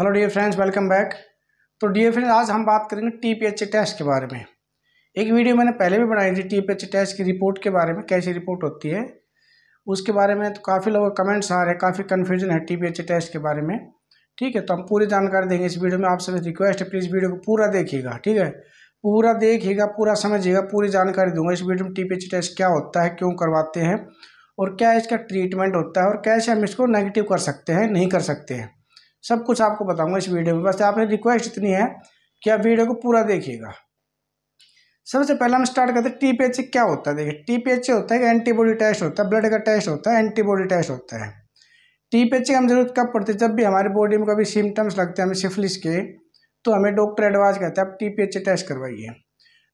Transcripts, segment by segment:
hello dear friends welcome back तो dear friends आज हम बात करेंगे टी पी एच टेस्ट के बारे में एक वीडियो मैंने पहले भी बनाई थी टी पी एच टेस्ट की रिपोर्ट के बारे में कैसी रिपोर्ट होती है उसके बारे में तो काफ़ी लोगों के कमेंट्स आ रहे हैं काफ़ी कन्फ्यूजन है टी पी एच टेस्ट के बारे में ठीक है तो हम पूरी जानकारी देंगे इस वीडियो में आप सभी रिक्वेस्ट है प्लीज़ वीडियो को पूरा देखिएगा ठीक है पूरा देखिएगा पूरा समझिएगा पूरी जानकारी दूंगा इस वीडियो में टी पी एच टेस्ट क्या होता है क्यों करवाते हैं और क्या इसका ट्रीटमेंट होता है और कैसे हम इसको नेगेटिव कर सकते हैं नहीं कर सकते हैं सब कुछ आपको बताऊंगा इस वीडियो में बस आपने रिक्वेस्ट इतनी है कि आप वीडियो को पूरा देखिएगा सबसे पहले हम स्टार्ट करते हैं टी पी एच क्या होता है देखिए टी पी एच होता है कि एंटीबॉडी टेस्ट होता है ब्लड का टेस्ट होता है एंटीबॉडी टेस्ट होता है टी पी एच की हम जरूरत कब पड़ती है जब भी हमारी बॉडी में कभी सिम्टम्स लगते हैं हमें सिफिलिस के तो हमें डॉक्टर एडवाइस करते हैं आप टी पी एच टेस्ट करवाइए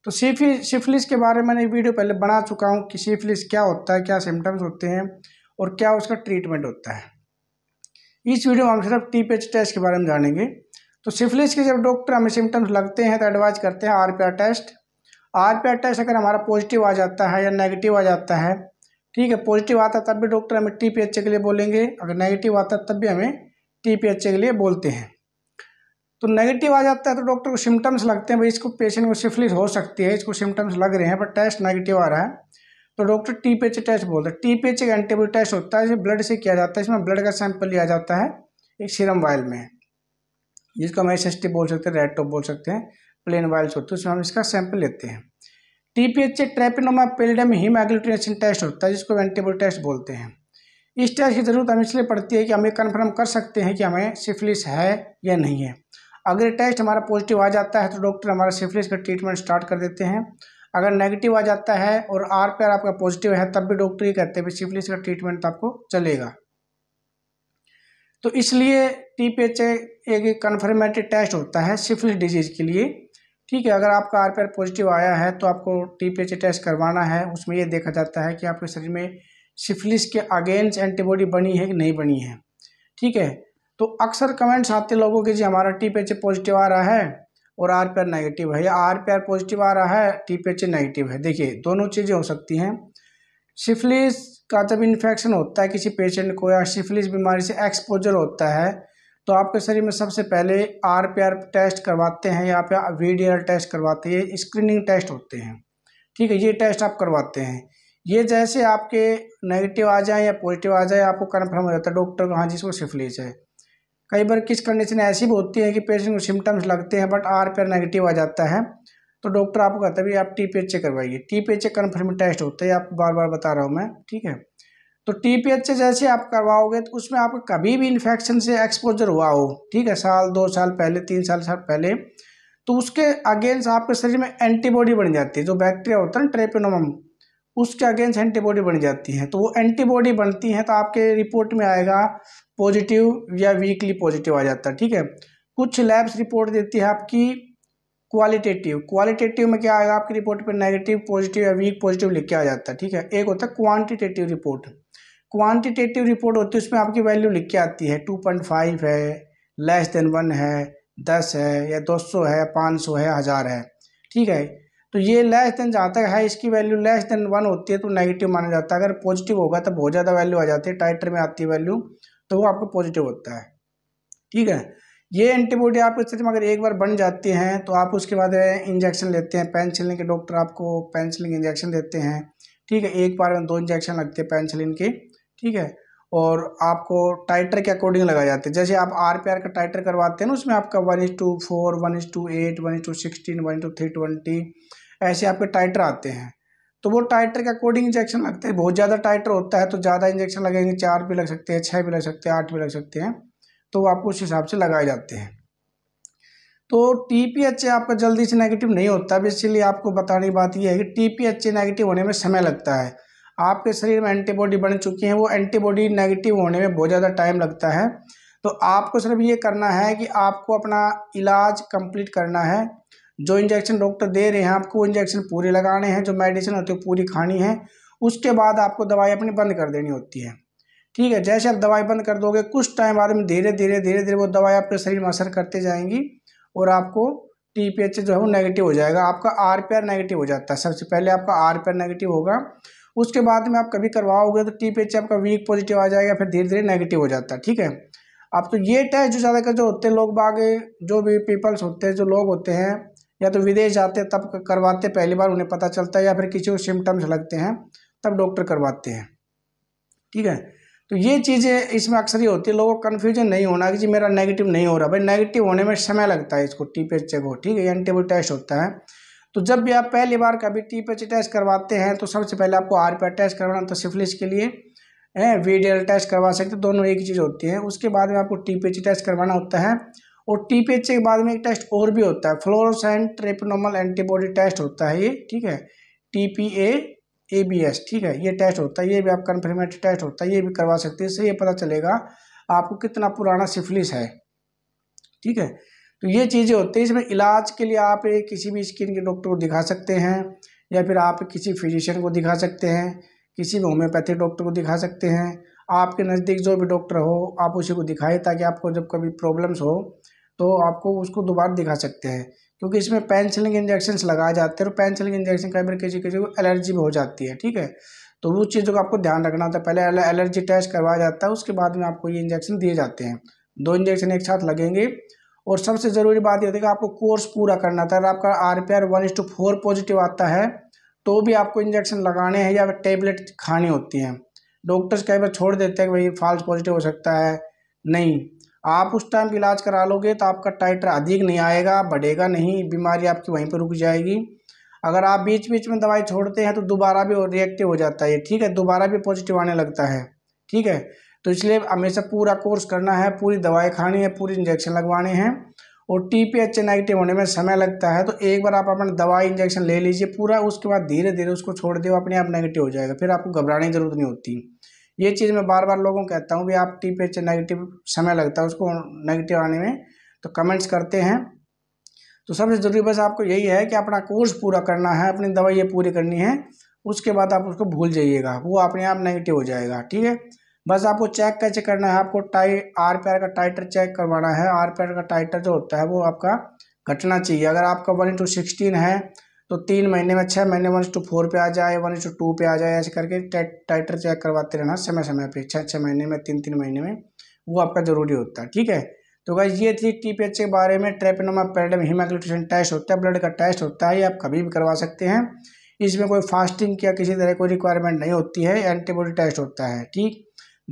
तो सिफिलिस के बारे में मैंने वीडियो पहले बना चुका हूँ कि सिफिलिस क्या होता है क्या सिम्टम्स होते हैं और क्या उसका ट्रीटमेंट होता है इस वीडियो में हम सिर्फ टी पेच टेस्ट के बारे में जानेंगे तो सिफिलिस के जब डॉक्टर हमें सिम्टम्स लगते हैं तो एडवाइज करते हैं आर टेस्ट आर टेस्ट अगर हमारा पॉजिटिव आ जाता है या नेगेटिव आ जाता है ठीक है पॉजिटिव आता तब भी डॉक्टर हमें टी पी के लिए बोलेंगे अगर नेगेटिव आता तब भी हमें टी पी के लिए बोलते हैं तो नेगेटिव आ जाता है तो डॉक्टर को सिम्टम्स लगते हैं भाई इसको पेशेंट को सिफिलिस हो सकती है इसको सिम्टम्स लग रहे हैं पर टेस्ट नेगेटिव आ रहा है तो डॉक्टर टी पेच टेस्ट बोलते हैं टी एच एक एंटीबॉडी टेस्ट होता है जिसमें ब्लड से किया जाता है इसमें ब्लड का सैंपल लिया जाता है एक सीरम वायल में जिसको हम एस बोल सकते हैं रेड टॉप बोल सकते हैं प्लेन वायल्स होते हैं उसमें हम इसका सैंपल लेते हैं T P H A treponema pallidum haemagglutination test होता है जिसको एंटीबॉडी टेस्ट बोलते हैं इस टेस्ट की ज़रूरत हमें इसलिए पड़ती है कि हम ये कन्फर्म कर सकते हैं कि हमें सिफिलिस है या नहीं है अगर टेस्ट हमारा पॉजिटिव आ जाता है तो डॉक्टर हमारा सिफिलिस का ट्रीटमेंट स्टार्ट कर देते हैं अगर नेगेटिव आ जाता है और आर पे आर आपका पॉजिटिव है तब भी डॉक्टर ये कहते हैं सिफिलिस का ट्रीटमेंट तो आपको चलेगा तो इसलिए टी पी एच एक कन्फर्मेटरी टेस्ट होता है सिफिलिस डिजीज़ के लिए ठीक है अगर आपका आर पी आर पॉजिटिव आया है तो आपको टी पी एच टेस्ट करवाना है उसमें यह देखा जाता है कि आपके शरीर में सिफिलिस के अगेंस्ट एंटीबॉडी बनी है कि नहीं बनी है ठीक है तो अक्सर कमेंट्स आते लोगों के जी हमारा टी पी एच पॉजिटिव आ रहा है और आर पेयर नेगेटिव है या आर आर पॉजिटिव आ रहा है टी पी एच नेगेटिव है देखिए दोनों चीज़ें हो सकती हैं सिफिलिस का जब इन्फेक्शन होता है किसी पेशेंट को या सिफिलिस बीमारी से एक्सपोजर होता है तो आपके शरीर में सबसे पहले आर पी आर टेस्ट करवाते हैं या पे वी डी आर टेस्ट करवाते हैं स्क्रीनिंग टेस्ट होते हैं ठीक है ये टेस्ट आप करवाते हैं ये जैसे आपके नेगेटिव आ जाए या पॉजिटिव आ जाए आपको कन्फर्म हो जाता है डॉक्टर कहाँ जिसको सिफिलिस है कई बार किस कंडीशन ऐसी भी होती है कि पेशेंट को सिम्टम्स लगते हैं बट आर पेयर नेगेटिव आ जाता है तो डॉक्टर आपको कहता है भाई आप टी पी एच ए करवाइए T P H A confirm test होता है आपको बार बार बता रहा हूँ मैं ठीक है तो टी पी एच ए जैसे आप करवाओगे तो उसमें आपको कभी भी इन्फेक्शन से एक्सपोजर हुआ हो ठीक है साल दो साल पहले तीन साल साल पहले तो उसके अगेंस्ट आपके शरीर में एंटीबॉडी बन जाती है जो बैक्टीरिया होता है ना ट्रेपिनोम उसके अगेंस्ट एंटीबॉडी बन जाती है तो वो एंटीबॉडी बनती हैं तो आपके रिपोर्ट में आएगा पॉजिटिव या वीकली पॉजिटिव आ जाता है ठीक है कुछ लैब्स रिपोर्ट देती है आपकी क्वालिटेटिव क्वालिटेटिव में क्या आएगा आपकी रिपोर्ट पर नेगेटिव पॉजिटिव या वीक पॉजिटिव लिख के आ जाता है ठीक है एक होता है क्वान्टिटेटिव रिपोर्ट क्वान्टिटेटिव रिपोर्ट होती है उसमें आपकी वैल्यू लिख के आती है टू पॉइंट फाइव है लेस देन वन है दस है या दो सौ है पाँच सौ है हज़ार है ठीक है तो ये लेस देन जहाँ तक है इसकी वैल्यू लेस देन वन होती है तो नेगेटिव माना जाता है अगर पॉजिटिव होगा तो बहुत ज़्यादा वैल्यू आ जाती है टाइटर में आती है वैल्यू तो वो आपको पॉजिटिव होता है ठीक है ये एंटीबॉडी आपके शरीर में अगर एक बार बन जाती हैं तो आप उसके बाद इंजेक्शन लेते हैं पेंसिलिन के डॉक्टर आपको पेंसिलिन इंजेक्शन देते हैं ठीक है एक बार में दो इंजेक्शन लगते हैं पेंसिलिन के ठीक है और आपको टाइटर के अकॉर्डिंग लगाए जाते हैं जैसे आप आर पी आर का टाइटर करवाते हैं ना उसमें आपका one is to four one is to eight one is to sixteen one to three twenty ऐसे आपके टाइटर आते हैं तो वो टाइटर के अकॉर्डिंग इंजेक्शन लगते हैं बहुत ज़्यादा टाइटर होता है तो ज़्यादा इंजेक्शन लगेंगे चार भी लग सकते हैं छः भी लग सकते हैं आठ भी लग सकते हैं तो वो आपको उस हिसाब से लगाए जाते हैं तो टी पी एच ए आपका जल्दी से नेगेटिव नहीं होता अब इसीलिए आपको बताने की बात यह है कि T P H A negative होने में समय लगता है आपके शरीर में एंटीबॉडी बन चुकी हैं वो एंटीबॉडी नेगेटिव होने में बहुत ज़्यादा टाइम लगता है तो आपको सिर्फ ये करना है कि आपको अपना इलाज कंप्लीट करना है जो इंजेक्शन डॉक्टर दे रहे हैं आपको वो इंजेक्शन पूरे लगाने हैं जो मेडिसिन होती है पूरी खानी है उसके बाद आपको दवाई अपनी बंद कर देनी होती है ठीक है जैसे आप दवाई बंद कर दोगे कुछ टाइम बाद में धीरे धीरे धीरे धीरे वो दवाई आपके शरीर में असर करते जाएंगी और आपको टी पी एच जो है वो नेगेटिव हो जाएगा आपका आर पी आर नेगेटिव हो जाता है सबसे पहले आपका आर पी आर नेगेटिव होगा उसके बाद में आप कभी करवाओगे तो टी पी एच आपका वीक पॉजिटिव आ जाएगा फिर धीरे धीरे नेगेटिव हो जाता है ठीक है अब तो ये टेस्ट जो ज़्यादा जो होते हैं लोग बाग जो भी पीपल्स होते हैं जो लोग होते हैं या तो विदेश जाते तब करवाते पहली बार उन्हें पता चलता है या फिर किसी को सिम्टम्स लगते हैं तब डॉक्टर करवाते हैं ठीक है तो ये चीज़ें इसमें अक्सर ही होती है लोगों को कन्फ्यूजन नहीं होना कि जी मेरा नेगेटिव नहीं हो रहा भाई नेगेटिव होने में समय लगता है इसको टी पी को चेक हो ठीक है एंटीबॉडी टेस्ट होता है तो जब भी आप पहली बार कभी टी पी टेस्ट करवाते हैं तो सबसे पहले आपको आर पी टेस्ट करवाना तो सिफिलिस के लिए है वी टेस्ट करवा सकते दोनों एक चीज़ होती है उसके बाद में आपको टी पी टेस्ट करवाना होता है और टी पी एच के बाद में एक टेस्ट और भी होता है फ्लोरोसेंट ट्रेपनोमल एंटीबॉडी टेस्ट होता है ये ठीक है T P A A B S ठीक है ये टेस्ट होता है ये भी आप कन्फर्मेटरी टेस्ट होता है ये भी करवा सकते हैं इससे ये पता चलेगा आपको कितना पुराना सिफिलिस है ठीक है तो ये चीज़ें होती हैं इसमें इलाज के लिए आप किसी भी स्किन के डॉक्टर को दिखा सकते हैं या फिर आप किसी फिजिशियन को दिखा सकते हैं किसी भी होम्योपैथिक डॉक्टर को दिखा सकते हैं आपके नज़दीक जो भी डॉक्टर हो आप उसी को दिखाएं ताकि आपको जब कभी प्रॉब्लम्स हो तो आपको उसको दोबारा दिखा सकते हैं क्योंकि इसमें पेंसिलिंग इंजेक्शन लगाए जाते हैं और पेंसिलिंग इंजेक्शन कई बार किसी किसी को एलर्जी भी हो जाती है ठीक है तो वो चीज़ों का आपको ध्यान रखना होता है पहले एलर्जी टेस्ट करवाया जाता है उसके बाद में आपको ये इंजेक्शन दिए जाते हैं दो इंजेक्शन एक साथ लगेंगे और सबसे ज़रूरी बात यह होती है कि आपको कोर्स पूरा करना था अगर आपका R P R one to four positive आता है तो भी आपको इंजेक्शन लगाने हैं या टेबलेट खानी होती हैं डॉक्टर्स कई बार छोड़ देते हैं कि भाई फॉल्स पॉजिटिव हो सकता है नहीं आप उस टाइम इलाज करा लोगे तो आपका टाइटर अधिक नहीं आएगा बढ़ेगा नहीं बीमारी आपकी वहीं पर रुक जाएगी अगर आप बीच बीच में दवाई छोड़ते हैं तो दोबारा भी रिएक्टिव हो जाता है ठीक है दोबारा भी पॉजिटिव आने लगता है ठीक है तो इसलिए हमेशा पूरा कोर्स करना है पूरी दवाई खानी है पूरी इंजेक्शन लगवाने हैं और टी पी एच नेगेटिव होने में समय लगता है तो एक बार आप अपना दवाई इंजेक्शन ले लीजिए पूरा उसके बाद धीरे धीरे उसको छोड़ दे अपने आप नेगेटिव हो जाएगा फिर आपको घबराने की ज़रूरत नहीं होती ये चीज़ मैं बार बार लोगों को कहता हूँ भी आप टी पे नेगेटिव समय लगता है उसको नेगेटिव आने में तो कमेंट्स करते हैं तो सबसे ज़रूरी बस आपको यही है कि अपना कोर्स पूरा करना है अपनी दवाइयाँ पूरी करनी है उसके बाद आप उसको भूल जाइएगा वो अपने आप नेगेटिव हो जाएगा ठीक है बस आपको चेक कैसे करना है आपको टाई आर पी आर का टाइटर चेक करवाना है आर पी आर का टाइटर जो होता है वो आपका घटना चाहिए अगर आपका वन इंटू सिक्सटीन है तो तीन महीने में छः महीने वन टू फोर पे आ जाए वन टू टू पे आ जाए ऐसे करके टाइटर चेक करवाते रहना समय समय पे छः छः महीने में तीन तीन महीने में वो आपका ज़रूरी होता है ठीक है तो गाइज ये थी टी पी एच के बारे में ट्रेपिनोमा पेरडम हिमाग्लूटेशन टेस्ट होता है ब्लड का टेस्ट होता है ये आप कभी भी करवा सकते हैं इसमें कोई फास्टिंग या किसी तरह कोई रिक्वायरमेंट नहीं होती है एंटीबॉडी टेस्ट होता है ठीक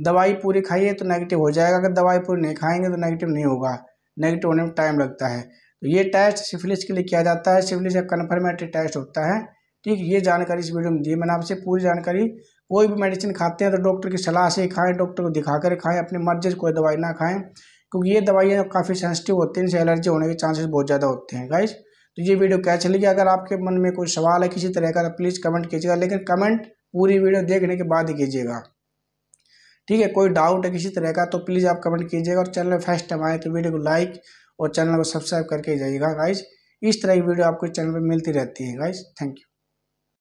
दवाई पूरी खाइए तो नेगेटिव हो जाएगा अगर दवाई पूरी नहीं खाएंगे तो नेगेटिव नहीं होगा नेगेटिव होने में टाइम लगता है तो ये टेस्ट सिफिलिस के लिए किया जाता है सिफिलिस एक कन्फर्मेटरी टेस्ट होता है ठीक ये जानकारी इस वीडियो में दी मैंने आपसे पूरी जानकारी कोई भी मेडिसिन खाते हैं तो डॉक्टर की सलाह से ही खाएँ डॉक्टर को दिखा कर खाएँ अपनी मर्जी से कोई दवाई ना खाएँ क्योंकि ये दवाइयाँ काफ़ी सेंसिटिव होती हैं इनसे एलर्जी होने के चांसेस बहुत ज़्यादा होते हैं गाइज तो ये वीडियो क्या चलेगी अगर आपके मन में कोई सवाल है किसी तरह का तो प्लीज़ कमेंट कीजिएगा लेकिन कमेंट पूरी वीडियो देखने के बाद ही कीजिएगा ठीक है कोई डाउट है किसी तरह का तो प्लीज़ आप कमेंट कीजिएगा और चैनल फर्स्ट टाइम आए तो वीडियो को लाइक और चैनल को सब्सक्राइब करके जाइएगा गाइज इस तरह की वीडियो आपको चैनल पर मिलती रहती है गाइज थैंक यू